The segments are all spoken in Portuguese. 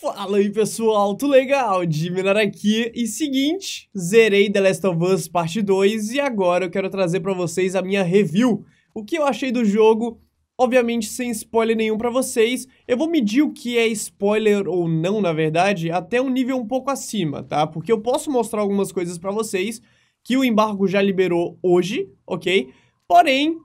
Fala aí pessoal, tudo legal? Diminar aqui e seguinte, zerei The Last of Us Parte 2 e agora eu quero trazer pra vocês a minha review, o que eu achei do jogo, obviamente sem spoiler nenhum pra vocês, eu vou medir o que é spoiler ou não na verdade até um nível um pouco acima, tá? Porque eu posso mostrar algumas coisas pra vocês que o embargo já liberou hoje, ok? Porém,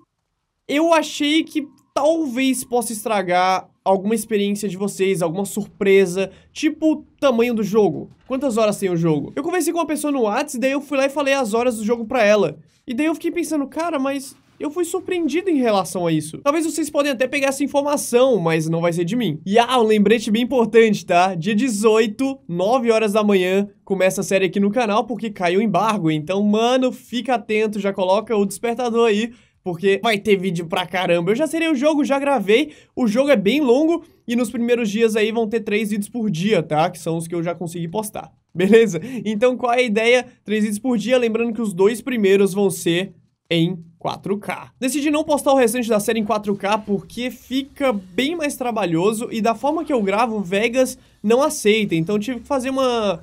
eu achei que talvez possa estragar alguma experiência de vocês, alguma surpresa, tipo tamanho do jogo. Quantas horas tem o jogo? Eu conversei com uma pessoa no WhatsApp, daí eu fui lá e falei as horas do jogo pra ela. E daí eu fiquei pensando, cara, mas eu fui surpreendido em relação a isso. Talvez vocês podem até pegar essa informação, mas não vai ser de mim. E ah, um lembrete bem importante, tá? Dia 18, 9 horas da manhã, começa a série aqui no canal porque caiu o embargo. Então, mano, fica atento, já coloca o despertador aí porque vai ter vídeo pra caramba. Eu já serei o jogo, já gravei, o jogo é bem longo e nos primeiros dias aí vão ter três vídeos por dia, tá? Que são os que eu já consegui postar. Beleza? Então qual é a ideia? Três vídeos por dia, lembrando que os dois primeiros vão ser em 4K. Decidi não postar o restante da série em 4K porque fica bem mais trabalhoso e da forma que eu gravo, Vegas não aceita, então tive que fazer uma...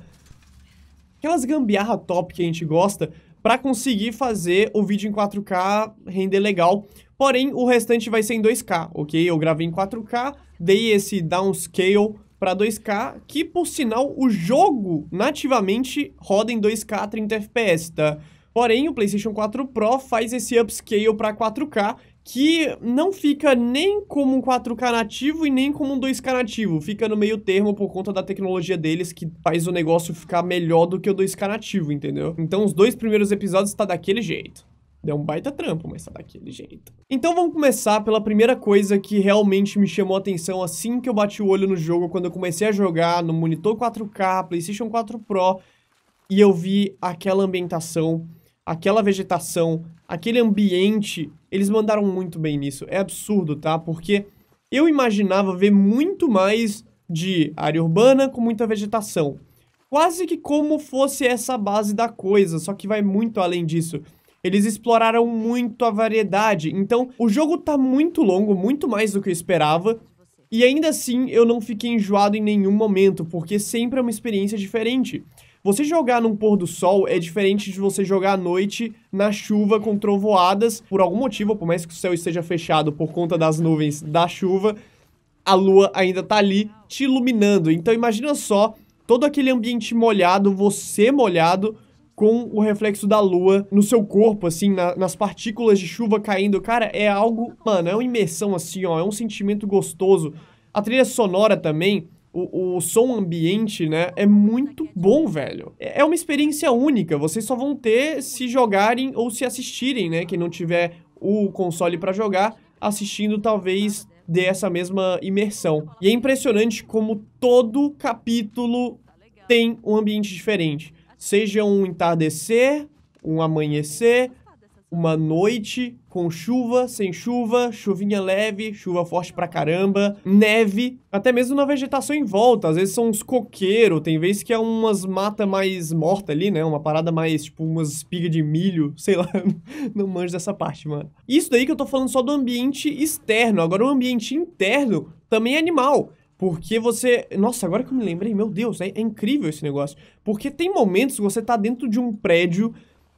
Aquelas gambiarra top que a gente gosta para conseguir fazer o vídeo em 4K render legal. Porém, o restante vai ser em 2K, ok? Eu gravei em 4K, dei esse downscale para 2K, que por sinal o jogo nativamente roda em 2K a 30 FPS, tá? Porém, o PlayStation 4 Pro faz esse upscale para 4K que não fica nem como um 4K nativo e nem como um 2K nativo. Fica no meio termo por conta da tecnologia deles que faz o negócio ficar melhor do que o 2K nativo, entendeu? Então os dois primeiros episódios tá daquele jeito. Deu um baita trampo, mas tá daquele jeito. Então vamos começar pela primeira coisa que realmente me chamou a atenção assim que eu bati o olho no jogo, quando eu comecei a jogar no monitor 4K, PlayStation 4 Pro, e eu vi aquela ambientação, aquela vegetação, aquele ambiente eles mandaram muito bem nisso. É absurdo, tá? Porque eu imaginava ver muito mais de área urbana com muita vegetação. Quase que como fosse essa base da coisa, só que vai muito além disso. Eles exploraram muito a variedade, então o jogo tá muito longo, muito mais do que eu esperava. E ainda assim, eu não fiquei enjoado em nenhum momento, porque sempre é uma experiência diferente. Você jogar num pôr do sol é diferente de você jogar à noite na chuva com trovoadas. Por algum motivo, por mais que o céu esteja fechado por conta das nuvens da chuva, a lua ainda tá ali te iluminando. Então imagina só todo aquele ambiente molhado, você molhado com o reflexo da lua no seu corpo, assim, na, nas partículas de chuva caindo. Cara, é algo, mano, é uma imersão assim, ó, é um sentimento gostoso. A trilha sonora também, o, o, som ambiente, né? É muito bom, velho. É, é uma experiência única. Vocês só vão ter se jogarem ou se assistirem, né? Quem não tiver o console para jogar, assistindo talvez dê essa mesma imersão. E é impressionante como todo capítulo tem um ambiente diferente. Seja um entardecer, um amanhecer, uma noite com chuva, sem chuva, chuvinha leve, chuva forte pra caramba, neve, até mesmo na vegetação em volta. Às vezes são uns coqueiros, tem vezes que é umas mata mais morta ali, né? Uma parada mais, tipo, umas espigas de milho, sei lá. Não manjo dessa parte, mano. Isso daí que eu tô falando só do ambiente externo. Agora, o ambiente interno também é animal. Porque você. Nossa, agora que eu me lembrei, meu Deus, é, é incrível esse negócio. Porque tem momentos que você tá dentro de um prédio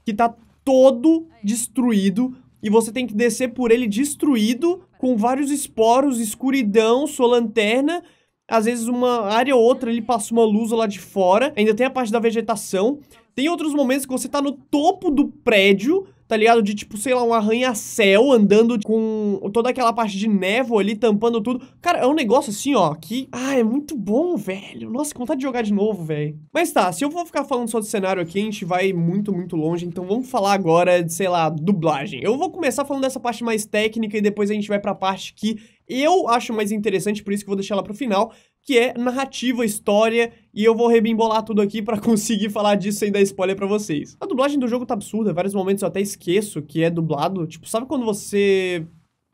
que tá todo destruído e você tem que descer por ele destruído com vários esporos, escuridão, sua lanterna. Às vezes uma área ou outra ele passa uma luz lá de fora. Ainda tem a parte da vegetação. Tem outros momentos que você tá no topo do prédio tá ligado? De tipo, sei lá, um arranha-céu andando com toda aquela parte de névoa ali tampando tudo. Cara, é um negócio assim, ó, que. Ah, é muito bom, velho. Nossa, que vontade de jogar de novo, velho. Mas tá, se eu for ficar falando só do cenário aqui, a gente vai muito, muito longe. Então vamos falar agora de, sei lá, dublagem. Eu vou começar falando dessa parte mais técnica e depois a gente vai pra parte que eu acho mais interessante, por isso que vou deixar ela pro final, que é narrativa, história, e eu vou rebimbolar tudo aqui para conseguir falar disso sem dar spoiler para vocês. A dublagem do jogo tá absurda, vários momentos eu até esqueço que é dublado. Tipo, sabe quando você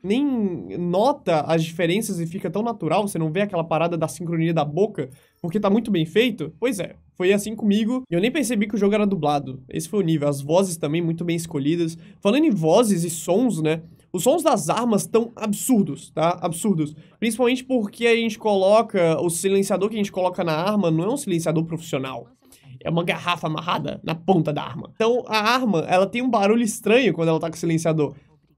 nem nota as diferenças e fica tão natural, você não vê aquela parada da sincronia da boca, porque tá muito bem feito? Pois é, foi assim comigo, e eu nem percebi que o jogo era dublado. Esse foi o nível, as vozes também muito bem escolhidas. Falando em vozes e sons, né? Os sons das armas estão absurdos, tá? Absurdos. Principalmente porque a gente coloca... O silenciador que a gente coloca na arma não é um silenciador profissional. É uma garrafa amarrada na ponta da arma. Então, a arma, ela tem um barulho estranho quando ela tá com o silenciador.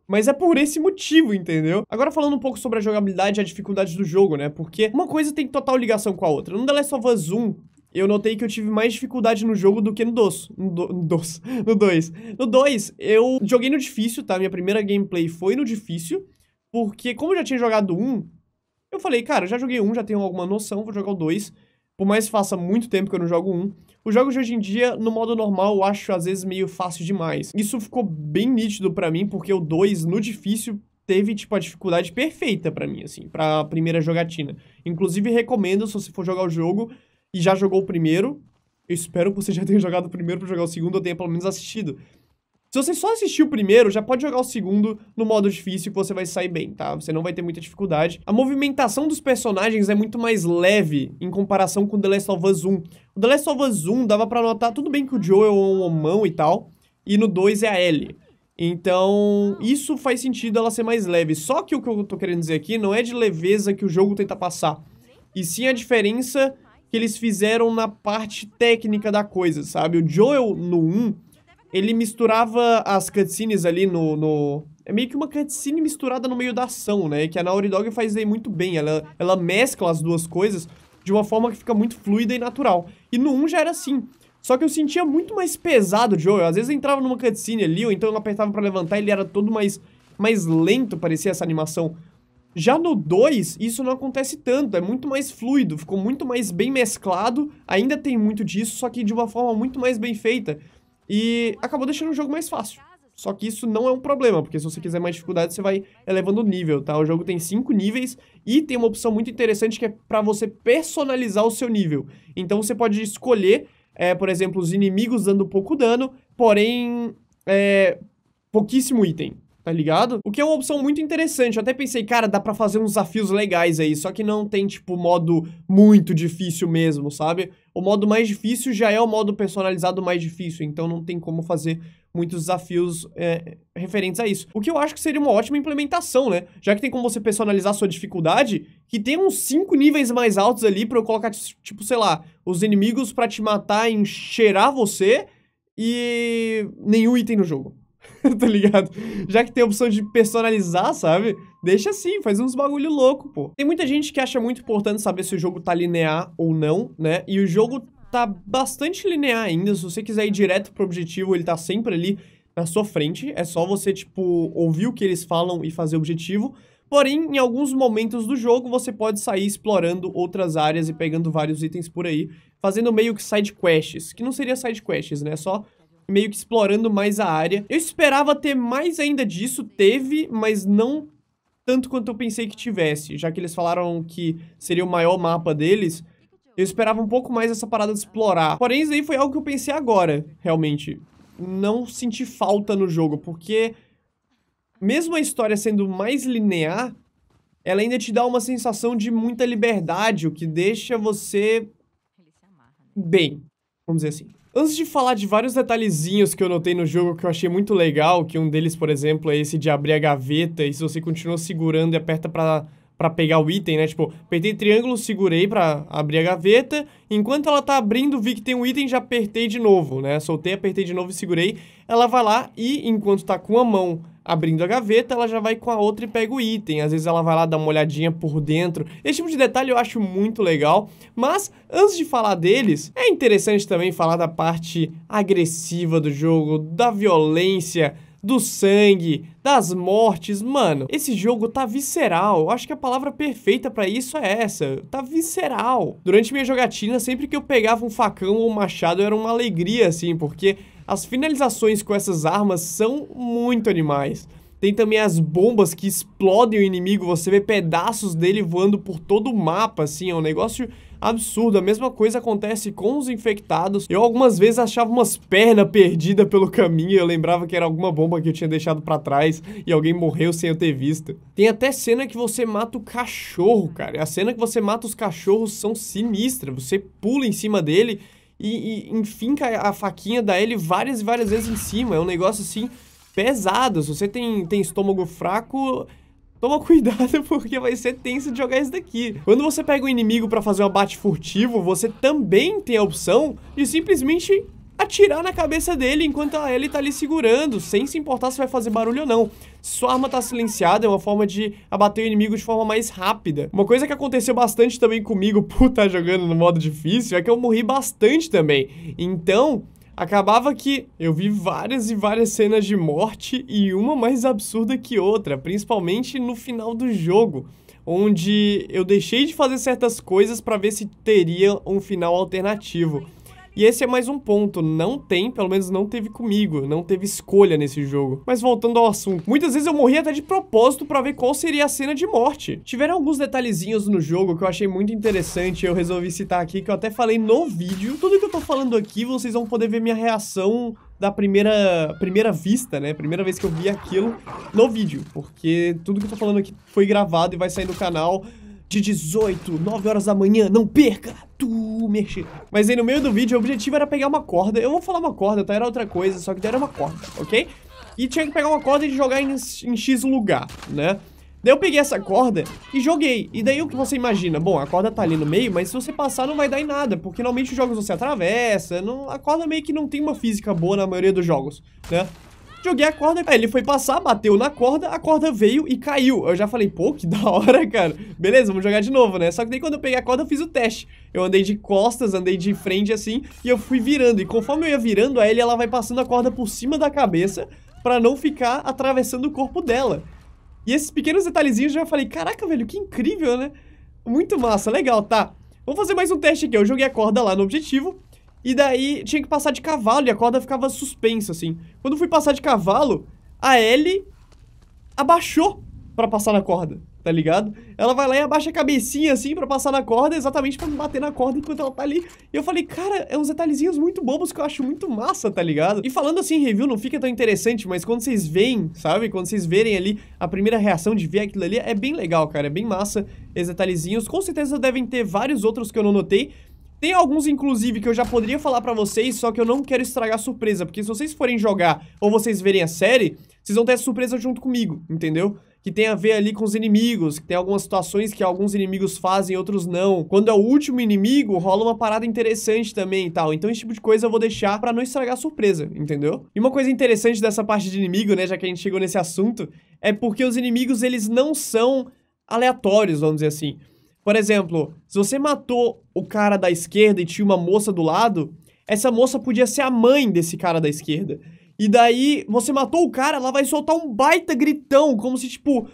Mas é por esse motivo, entendeu? Agora falando um pouco sobre a jogabilidade e a dificuldade do jogo, né? Porque uma coisa tem total ligação com a outra. No The Last é of Us 1, eu notei que eu tive mais dificuldade no jogo do que no dos. No 2. Do, no 2, no dois, eu joguei no difícil, tá? Minha primeira gameplay foi no difícil, porque como eu já tinha jogado um, eu falei, cara, eu já joguei um, já tenho alguma noção, vou jogar o 2. Por mais que faça muito tempo que eu não jogo um. Os jogos de hoje em dia, no modo normal, eu acho às vezes meio fácil demais. Isso ficou bem nítido para mim, porque o 2, no difícil, teve, tipo, a dificuldade perfeita para mim, assim, pra primeira jogatina. Inclusive, recomendo, se você for jogar o jogo, e já jogou o primeiro, eu espero que você já tenha jogado o primeiro pra jogar o segundo, ou tenha pelo menos assistido. Se você só assistiu o primeiro, já pode jogar o segundo no modo difícil que você vai sair bem, tá? Você não vai ter muita dificuldade. A movimentação dos personagens é muito mais leve em comparação com The Last of Us 1. O The Last of Us 1 dava pra notar, tudo bem que o Joel é um homão e tal, e no 2 é a Ellie. Então, isso faz sentido ela ser mais leve. Só que o que eu tô querendo dizer aqui não é de leveza que o jogo tenta passar, e sim a diferença que eles fizeram na parte técnica da coisa, sabe? O Joel no 1, ele misturava as cutscenes ali no, no... É meio que uma cutscene misturada no meio da ação, né? Que a Naughty Dog faz aí muito bem. Ela, ela mescla as duas coisas de uma forma que fica muito fluida e natural. E no 1 já era assim. Só que eu sentia muito mais pesado o Joel. Às vezes eu entrava numa cutscene ali, ou então eu apertava pra levantar e ele era todo mais, mais lento, parecia essa animação já no 2, isso não acontece tanto, é muito mais fluido, ficou muito mais bem mesclado, ainda tem muito disso, só que de uma forma muito mais bem feita. E acabou deixando o jogo mais fácil. Só que isso não é um problema, porque se você quiser mais dificuldade, você vai elevando o nível, tá? O jogo tem cinco níveis e tem uma opção muito interessante que é para você personalizar o seu nível. Então você pode escolher, é, por exemplo, os inimigos dando pouco dano, porém é, pouquíssimo item tá ligado? O que é uma opção muito interessante. Eu até pensei, cara, dá pra fazer uns desafios legais aí, só que não tem, tipo, modo muito difícil mesmo, sabe? O modo mais difícil já é o modo personalizado mais difícil, então não tem como fazer muitos desafios é, referentes a isso. O que eu acho que seria uma ótima implementação, né? Já que tem como você personalizar sua dificuldade, que tem uns cinco níveis mais altos ali pra eu colocar, tipo, sei lá, os inimigos pra te matar, encheirar você e nenhum item no jogo. tá ligado? Já que tem a opção de personalizar, sabe? Deixa assim, faz uns bagulho louco, pô. Tem muita gente que acha muito importante saber se o jogo tá linear ou não, né? E o jogo tá bastante linear ainda. Se você quiser ir direto pro objetivo, ele tá sempre ali na sua frente. É só você, tipo, ouvir o que eles falam e fazer o objetivo. Porém, em alguns momentos do jogo, você pode sair explorando outras áreas e pegando vários itens por aí, fazendo meio que side quests, que não seria side quests, né? É só meio que explorando mais a área. Eu esperava ter mais ainda disso, teve, mas não tanto quanto eu pensei que tivesse, já que eles falaram que seria o maior mapa deles. Eu esperava um pouco mais essa parada de explorar. Porém, isso aí foi algo que eu pensei agora, realmente. Não senti falta no jogo, porque... Mesmo a história sendo mais linear, ela ainda te dá uma sensação de muita liberdade, o que deixa você... Né? Bem, vamos dizer assim. Antes de falar de vários detalhezinhos que eu notei no jogo que eu achei muito legal, que um deles, por exemplo, é esse de abrir a gaveta e se você continua segurando e aperta para para pegar o item, né? Tipo, apertei triângulo, segurei para abrir a gaveta. Enquanto ela tá abrindo, vi que tem um item, já apertei de novo, né? Soltei, apertei de novo e segurei. Ela vai lá e, enquanto tá com a mão abrindo a gaveta, ela já vai com a outra e pega o item. Às vezes ela vai lá dar uma olhadinha por dentro. Esse tipo de detalhe eu acho muito legal. Mas, antes de falar deles, é interessante também falar da parte agressiva do jogo, da violência do sangue, das mortes, mano. Esse jogo tá visceral. Eu acho que a palavra perfeita para isso é essa. Tá visceral. Durante minha jogatina, sempre que eu pegava um facão ou um machado, era uma alegria assim, porque as finalizações com essas armas são muito animais. Tem também as bombas que explodem o inimigo, você vê pedaços dele voando por todo o mapa, assim, é um negócio absurdo. A mesma coisa acontece com os infectados. Eu algumas vezes achava umas pernas perdidas pelo caminho, eu lembrava que era alguma bomba que eu tinha deixado para trás e alguém morreu sem eu ter visto. Tem até cena que você mata o cachorro, cara. A cena que você mata os cachorros são sinistras. Você pula em cima dele e, e enfinca a faquinha da ele várias e várias vezes em cima. É um negócio assim pesado. Se você tem, tem estômago fraco, toma cuidado porque vai ser tenso de jogar isso daqui. Quando você pega um inimigo pra fazer um abate furtivo, você também tem a opção de simplesmente atirar na cabeça dele enquanto ele tá ali segurando, sem se importar se vai fazer barulho ou não. Se sua arma tá silenciada, é uma forma de abater o inimigo de forma mais rápida. Uma coisa que aconteceu bastante também comigo por estar tá jogando no modo difícil é que eu morri bastante também. Então, Acabava que eu vi várias e várias cenas de morte e uma mais absurda que outra, principalmente no final do jogo, onde eu deixei de fazer certas coisas para ver se teria um final alternativo. E esse é mais um ponto, não tem, pelo menos não teve comigo, não teve escolha nesse jogo. Mas voltando ao assunto, muitas vezes eu morri até de propósito pra ver qual seria a cena de morte. Tiveram alguns detalhezinhos no jogo que eu achei muito interessante, eu resolvi citar aqui, que eu até falei no vídeo. Tudo que eu tô falando aqui, vocês vão poder ver minha reação da primeira, primeira vista, né? Primeira vez que eu vi aquilo no vídeo, porque tudo que eu tô falando aqui foi gravado e vai sair no canal de 18, 9 horas da manhã, não perca! Tu mexer. Mas aí no meio do vídeo, o objetivo era pegar uma corda. Eu vou falar uma corda, tá? Era outra coisa, só que daí era uma corda, ok? E tinha que pegar uma corda e jogar em, em X lugar, né? Daí eu peguei essa corda e joguei. E daí o que você imagina? Bom, a corda tá ali no meio, mas se você passar não vai dar em nada, porque normalmente os jogos você atravessa, não, a corda meio que não tem uma física boa na maioria dos jogos, né? Joguei a corda, aí é, ele foi passar, bateu na corda, a corda veio e caiu. Eu já falei, pô, que da hora, cara. Beleza, vamos jogar de novo, né? Só que daí quando eu peguei a corda, eu fiz o teste. Eu andei de costas, andei de frente assim, e eu fui virando. E conforme eu ia virando a Ellie, ela vai passando a corda por cima da cabeça pra não ficar atravessando o corpo dela. E esses pequenos detalhezinhos eu já falei, caraca, velho, que incrível, né? Muito massa, legal, tá. Vamos fazer mais um teste aqui. Eu joguei a corda lá no objetivo, e daí tinha que passar de cavalo e a corda ficava suspensa, assim. Quando eu fui passar de cavalo, a Ellie abaixou para passar na corda, tá ligado? Ela vai lá e abaixa a cabecinha, assim, para passar na corda, exatamente para não bater na corda enquanto ela tá ali. E eu falei, cara, é uns detalhezinhos muito bobos que eu acho muito massa, tá ligado? E falando assim, review não fica tão interessante, mas quando vocês veem, sabe? Quando vocês verem ali, a primeira reação de ver aquilo ali é bem legal, cara, é bem massa esses detalhezinhos. Com certeza devem ter vários outros que eu não notei, tem alguns, inclusive, que eu já poderia falar pra vocês, só que eu não quero estragar a surpresa, porque se vocês forem jogar ou vocês verem a série, vocês vão ter essa surpresa junto comigo, entendeu? que tem a ver ali com os inimigos, que tem algumas situações que alguns inimigos fazem, outros não. Quando é o último inimigo, rola uma parada interessante também e tal. Então esse tipo de coisa eu vou deixar para não estragar a surpresa, entendeu? E uma coisa interessante dessa parte de inimigo, né, já que a gente chegou nesse assunto, é porque os inimigos eles não são aleatórios, vamos dizer assim. Por exemplo, se você matou o cara da esquerda e tinha uma moça do lado, essa moça podia ser a mãe desse cara da esquerda. E daí, você matou o cara, ela vai soltar um baita gritão, como se, tipo,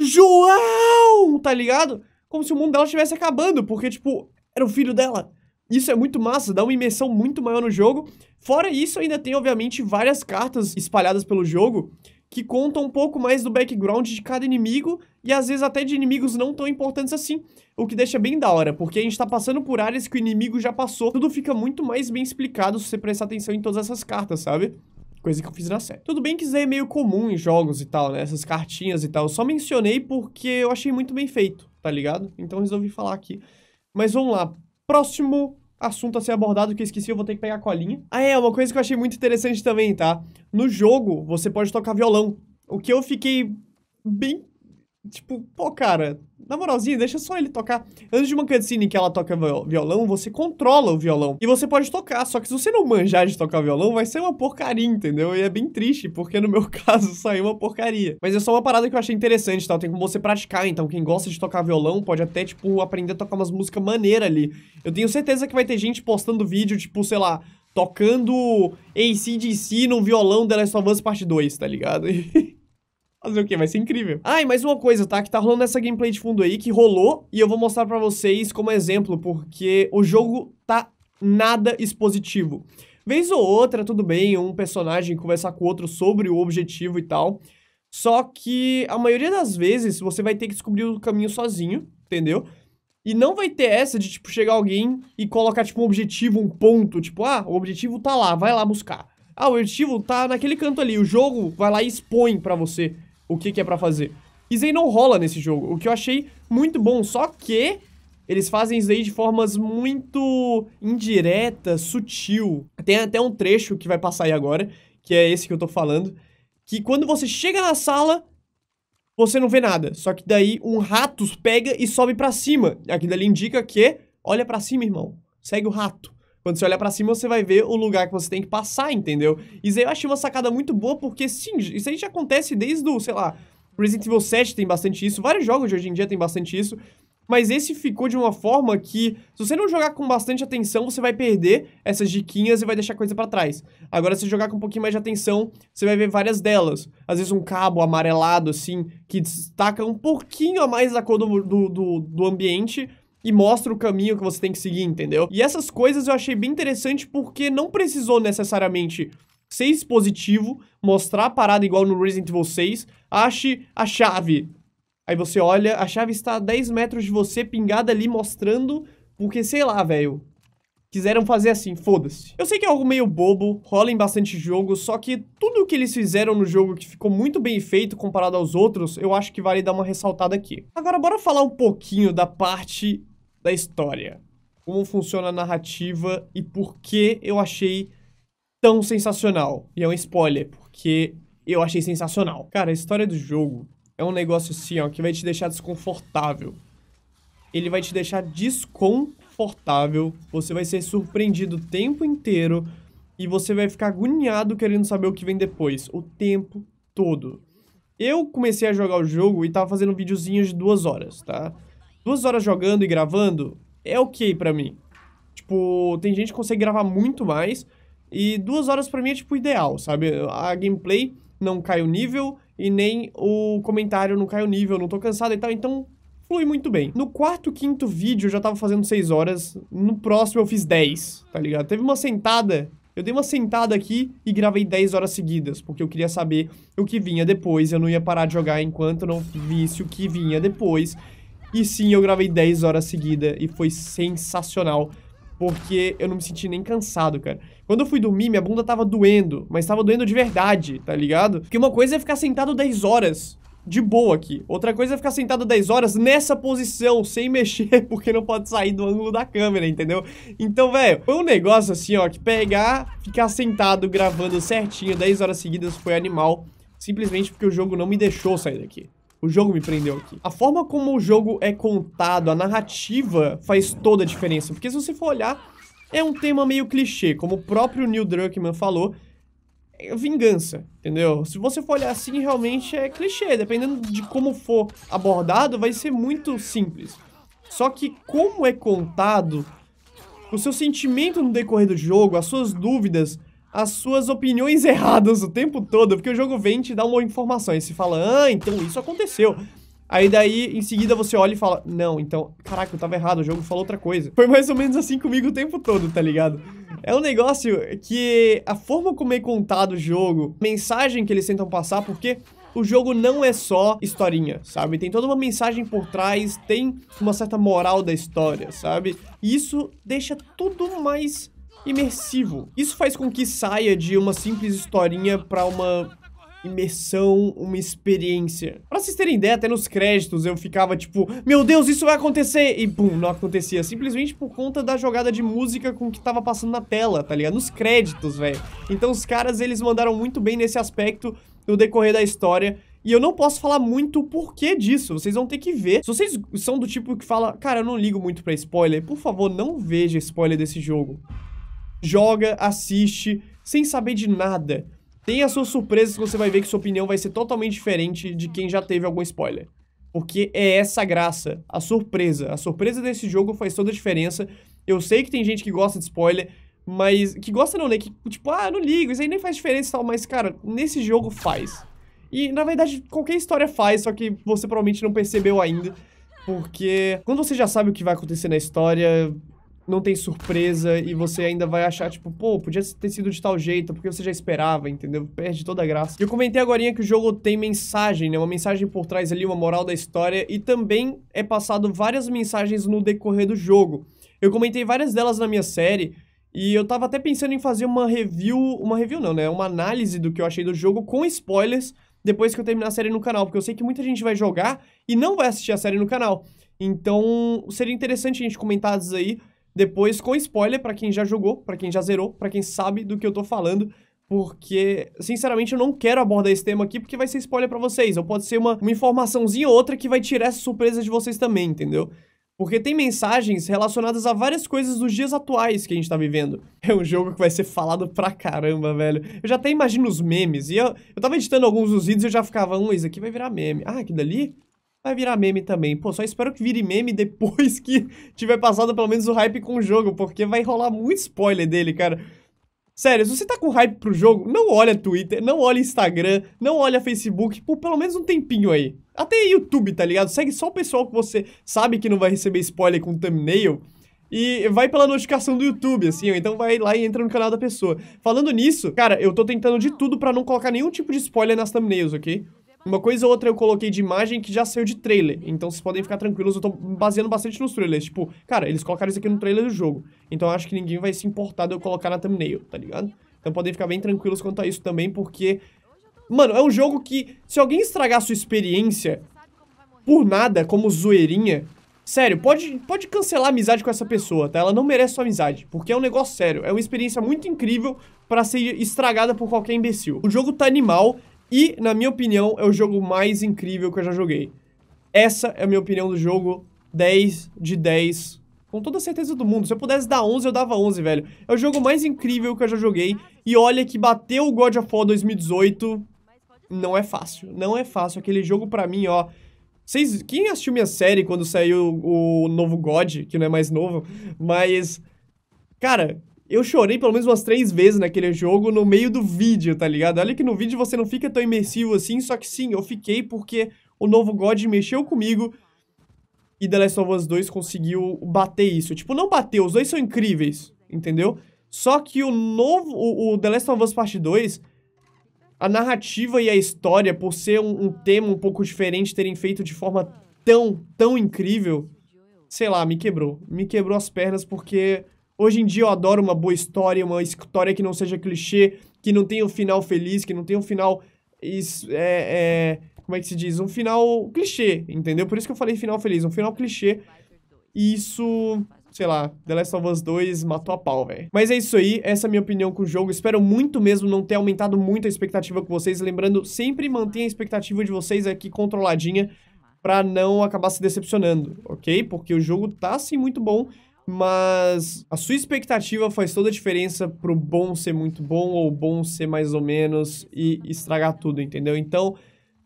João, tá ligado? Como se o mundo dela estivesse acabando, porque, tipo, era o filho dela. Isso é muito massa, dá uma imersão muito maior no jogo. Fora isso, ainda tem, obviamente, várias cartas espalhadas pelo jogo que conta um pouco mais do background de cada inimigo e às vezes até de inimigos não tão importantes assim, o que deixa bem da hora, porque a gente tá passando por áreas que o inimigo já passou, tudo fica muito mais bem explicado se você prestar atenção em todas essas cartas, sabe? Coisa que eu fiz na série. Tudo bem que isso é meio comum em jogos e tal, né? Essas cartinhas e tal. Eu só mencionei porque eu achei muito bem feito, tá ligado? Então resolvi falar aqui. Mas vamos lá. Próximo assunto a ser abordado que eu esqueci, eu vou ter que pegar a colinha. Ah, é, uma coisa que eu achei muito interessante também, tá? No jogo, você pode tocar violão. O que eu fiquei bem Tipo, pô, cara, na moralzinha, deixa só ele tocar. Antes de uma cutscene que ela toca violão, você controla o violão. E você pode tocar, só que se você não manjar de tocar violão, vai ser uma porcaria, entendeu? E é bem triste, porque no meu caso saiu é uma porcaria. Mas é só uma parada que eu achei interessante, tá? Tem como você praticar, então quem gosta de tocar violão pode até, tipo, aprender a tocar umas músicas maneiras ali. Eu tenho certeza que vai ter gente postando vídeo, tipo, sei lá, tocando ACDC num violão The Last of Us Part 2, tá ligado? Fazer o quê? Vai ser incrível. Ah, e mais uma coisa, tá? Que tá rolando essa gameplay de fundo aí, que rolou, e eu vou mostrar pra vocês como exemplo, porque o jogo tá nada expositivo. Vez ou outra, tudo bem, um personagem conversar com o outro sobre o objetivo e tal. Só que a maioria das vezes você vai ter que descobrir o caminho sozinho, entendeu? E não vai ter essa de, tipo, chegar alguém e colocar, tipo, um objetivo, um ponto. Tipo, ah, o objetivo tá lá, vai lá buscar. Ah, o objetivo tá naquele canto ali, o jogo vai lá e expõe pra você o que, que é pra fazer. Izei não rola nesse jogo, o que eu achei muito bom, só que eles fazem isso aí de formas muito indiretas, sutil. Tem até um trecho que vai passar aí agora, que é esse que eu tô falando, que quando você chega na sala, você não vê nada. Só que daí um rato pega e sobe para cima. Aquilo ali indica que, olha para cima, irmão, segue o rato. Quando você olhar para cima, você vai ver o lugar que você tem que passar, entendeu? Isso aí eu achei uma sacada muito boa, porque sim, isso aí já acontece desde o, sei lá, Resident Evil 7 tem bastante isso, vários jogos de hoje em dia tem bastante isso. Mas esse ficou de uma forma que, se você não jogar com bastante atenção, você vai perder essas diquinhas e vai deixar coisa para trás. Agora, se jogar com um pouquinho mais de atenção, você vai ver várias delas. Às vezes um cabo amarelado, assim, que destaca um pouquinho a mais da cor do, do, do, do ambiente, e mostra o caminho que você tem que seguir, entendeu? E essas coisas eu achei bem interessante porque não precisou necessariamente ser expositivo, mostrar a parada igual no Resident Evil 6, ache a chave. Aí você olha, a chave está a 10 metros de você, pingada ali, mostrando, porque sei lá, velho, quiseram fazer assim, foda-se. Eu sei que é algo meio bobo, rola em bastante jogo, só que tudo o que eles fizeram no jogo que ficou muito bem feito comparado aos outros, eu acho que vale dar uma ressaltada aqui. Agora bora falar um pouquinho da parte da história. Como funciona a narrativa e por que eu achei tão sensacional. E é um spoiler, porque eu achei sensacional. Cara, a história do jogo é um negócio assim, ó, que vai te deixar desconfortável. Ele vai te deixar desconfortável. Você vai ser surpreendido o tempo inteiro e você vai ficar agoniado querendo saber o que vem depois, o tempo todo. Eu comecei a jogar o jogo e tava fazendo videozinhos de duas horas, tá? duas horas jogando e gravando é ok para mim. Tipo, tem gente que consegue gravar muito mais. E duas horas para mim é tipo ideal, sabe? A gameplay não cai o nível e nem o comentário não cai o nível, não tô cansado e tal, então flui muito bem. No quarto, quinto vídeo eu já tava fazendo seis horas, no próximo eu fiz dez tá ligado? Teve uma sentada, eu dei uma sentada aqui e gravei dez horas seguidas, porque eu queria saber o que vinha depois, eu não ia parar de jogar enquanto não visse o que vinha depois. E sim, eu gravei 10 horas seguida e foi sensacional, porque eu não me senti nem cansado, cara. Quando eu fui dormir, minha bunda tava doendo, mas tava doendo de verdade, tá ligado? Porque uma coisa é ficar sentado 10 horas de boa aqui. Outra coisa é ficar sentado 10 horas nessa posição, sem mexer, porque não pode sair do ângulo da câmera, entendeu? Então, velho, foi um negócio assim, ó, que pegar, ficar sentado gravando certinho 10 horas seguidas foi animal, simplesmente porque o jogo não me deixou sair daqui. O jogo me prendeu aqui. A forma como o jogo é contado, a narrativa, faz toda a diferença. Porque se você for olhar, é um tema meio clichê, como o próprio Neil Druckmann falou, é vingança, entendeu? Se você for olhar assim, realmente é clichê. Dependendo de como for abordado, vai ser muito simples. Só que como é contado, o seu sentimento no decorrer do jogo, as suas dúvidas, as suas opiniões erradas o tempo todo, porque o jogo vem te dar uma informação e se fala, ah, então isso aconteceu. Aí daí, em seguida, você olha e fala, não, então, caraca, eu tava errado, o jogo falou outra coisa. Foi mais ou menos assim comigo o tempo todo, tá ligado? É um negócio que a forma como é contado o jogo, mensagem que eles tentam passar, porque o jogo não é só historinha, sabe? Tem toda uma mensagem por trás, tem uma certa moral da história, sabe? E isso deixa tudo mais imersivo. Isso faz com que saia de uma simples historinha para uma imersão, uma experiência. Pra vocês terem ideia, até nos créditos eu ficava tipo, meu Deus, isso vai acontecer! E pum, não acontecia. Simplesmente por conta da jogada de música com que tava passando na tela, tá ligado? Nos créditos, velho. Então os caras, eles mandaram muito bem nesse aspecto no decorrer da história. E eu não posso falar muito o porquê disso, vocês vão ter que ver. Se vocês são do tipo que fala, cara, eu não ligo muito pra spoiler, por favor, não veja spoiler desse jogo joga, assiste, sem saber de nada. Tem as suas surpresas que você vai ver que sua opinião vai ser totalmente diferente de quem já teve algum spoiler. Porque é essa graça, a surpresa. A surpresa desse jogo faz toda a diferença. Eu sei que tem gente que gosta de spoiler, mas que gosta não, né? Que tipo, ah, não ligo, isso aí nem faz diferença e tal, mas cara, nesse jogo faz. E na verdade, qualquer história faz, só que você provavelmente não percebeu ainda, porque quando você já sabe o que vai acontecer na história, não tem surpresa e você ainda vai achar, tipo, pô, podia ter sido de tal jeito, porque você já esperava, entendeu? Perde toda a graça. eu comentei agora que o jogo tem mensagem, né? Uma mensagem por trás ali, uma moral da história, e também é passado várias mensagens no decorrer do jogo. Eu comentei várias delas na minha série, e eu tava até pensando em fazer uma review, uma review não, né? Uma análise do que eu achei do jogo com spoilers depois que eu terminar a série no canal, porque eu sei que muita gente vai jogar e não vai assistir a série no canal. Então, seria interessante a gente comentar isso aí depois com spoiler para quem já jogou, para quem já zerou, para quem sabe do que eu tô falando porque, sinceramente, eu não quero abordar esse tema aqui porque vai ser spoiler para vocês, ou pode ser uma, uma informaçãozinha ou outra que vai tirar essa surpresa de vocês também, entendeu? Porque tem mensagens relacionadas a várias coisas dos dias atuais que a gente tá vivendo. É um jogo que vai ser falado pra caramba, velho. Eu já até imagino os memes, e eu, eu tava editando alguns dos vídeos e eu já ficava, um, isso aqui vai virar meme. Ah, aquilo dali? vai virar meme também. Pô, só espero que vire meme depois que tiver passado pelo menos o hype com o jogo, porque vai rolar muito spoiler dele, cara. Sério, se você tá com hype pro jogo, não olha Twitter, não olha Instagram, não olha Facebook por pelo menos um tempinho aí. Até YouTube, tá ligado? Segue só o pessoal que você sabe que não vai receber spoiler com thumbnail e vai pela notificação do YouTube, assim, ou então vai lá e entra no canal da pessoa. Falando nisso, cara, eu tô tentando de tudo pra não colocar nenhum tipo de spoiler nas thumbnails, ok? Uma coisa ou outra eu coloquei de imagem que já saiu de trailer, então vocês podem ficar tranquilos, eu tô baseando bastante nos trailers. Tipo, cara, eles colocaram isso aqui no trailer do jogo, então eu acho que ninguém vai se importar de eu colocar na thumbnail, tá ligado? Então podem ficar bem tranquilos quanto a isso também, porque... Mano, é um jogo que, se alguém estragar sua experiência por nada, como zoeirinha, Sério, pode, pode cancelar a amizade com essa pessoa, tá? Ela não merece sua amizade, porque é um negócio sério. É uma experiência muito incrível pra ser estragada por qualquer imbecil. O jogo tá animal, e, na minha opinião, é o jogo mais incrível que eu já joguei. Essa é a minha opinião do jogo. 10 de 10. Com toda a certeza do mundo. Se eu pudesse dar 11, eu dava 11, velho. É o jogo mais incrível que eu já joguei. E olha que bateu o God of War 2018. Não é fácil. Não é fácil. Aquele jogo, pra mim, ó... Vocês, quem assistiu minha série quando saiu o novo God, que não é mais novo, mas... Cara, eu chorei pelo menos umas três vezes naquele jogo no meio do vídeo, tá ligado? Olha que no vídeo você não fica tão imersivo assim, só que sim, eu fiquei porque o novo God mexeu comigo e The Last of Us 2 conseguiu bater isso. Tipo, não bateu, os dois são incríveis, entendeu? Só que o novo, o, o The Last of Us Part 2, a narrativa e a história, por ser um, um tema um pouco diferente, terem feito de forma tão, tão incrível, sei lá, me quebrou. Me quebrou as pernas porque Hoje em dia eu adoro uma boa história, uma história que não seja clichê, que não tenha um final feliz, que não tenha um final. Isso, é, é, como é que se diz? Um final clichê, entendeu? Por isso que eu falei final feliz, um final clichê. E isso sei lá, The Last of Us 2 matou a pau, velho. Mas é isso aí, essa é a minha opinião com o jogo. Espero muito mesmo não ter aumentado muito a expectativa com vocês. Lembrando, sempre mantenha a expectativa de vocês aqui controladinha pra não acabar se decepcionando, ok? Porque o jogo tá, sim, muito bom mas a sua expectativa faz toda a diferença pro bom ser muito bom ou bom ser mais ou menos e estragar tudo, entendeu? Então,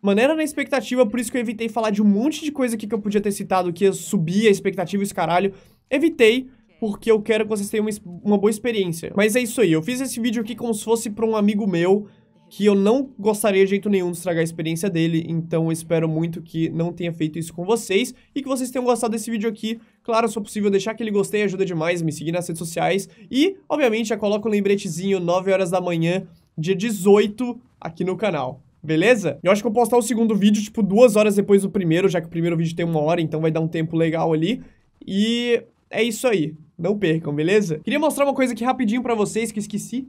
maneira na expectativa, por isso que eu evitei falar de um monte de coisa aqui que eu podia ter citado, que ia subir a expectativa e os caralho. Evitei, porque eu quero que vocês tenham uma, uma boa experiência. Mas é isso aí, eu fiz esse vídeo aqui como se fosse pra um amigo meu, que eu não gostaria de jeito nenhum de estragar a experiência dele, então eu espero muito que não tenha feito isso com vocês e que vocês tenham gostado desse vídeo aqui. Claro, se for possível, deixar aquele gostei ajuda demais, me seguir nas redes sociais. E, obviamente, já coloca o um lembretezinho 9 horas da manhã, dia 18, aqui no canal. Beleza? Eu acho que eu postar o segundo vídeo, tipo, duas horas depois do primeiro, já que o primeiro vídeo tem uma hora, então vai dar um tempo legal ali. E é isso aí. Não percam, beleza? Queria mostrar uma coisa aqui rapidinho pra vocês que esqueci.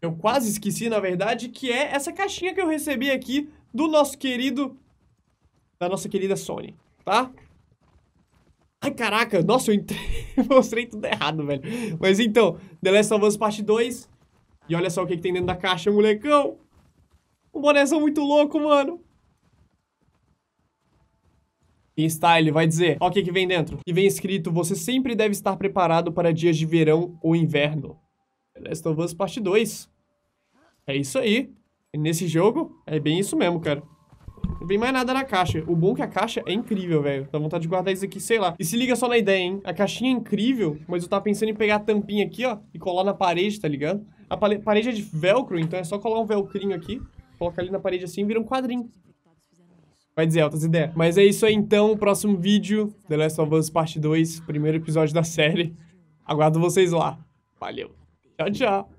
Eu quase esqueci, na verdade, que é essa caixinha que eu recebi aqui do nosso querido da nossa querida Sony, tá? Ai, caraca, nossa, eu entrei... mostrei tudo errado, velho. Mas então, The Last of Us Parte 2. E olha só o que, que tem dentro da caixa, molecão. Um bonézão muito louco, mano. Em style, vai dizer. Olha o que, que vem dentro. E vem escrito, você sempre deve estar preparado para dias de verão ou inverno. The Last of Us Parte 2. É isso aí. nesse jogo, é bem isso mesmo, cara. Não tem mais nada na caixa. O bom é que a caixa é incrível, velho. Dá vontade de guardar isso aqui, sei lá. E se liga só na ideia, hein? A caixinha é incrível, mas eu tava pensando em pegar a tampinha aqui, ó, e colar na parede, tá ligado? A parede é de velcro, então é só colar um velcrinho aqui, colocar ali na parede assim e vira um quadrinho. Vai dizer altas ideias. Mas é isso aí então, próximo vídeo, The Last of Us Parte 2, primeiro episódio da série. Aguardo vocês lá. Valeu. Tchau, tchau.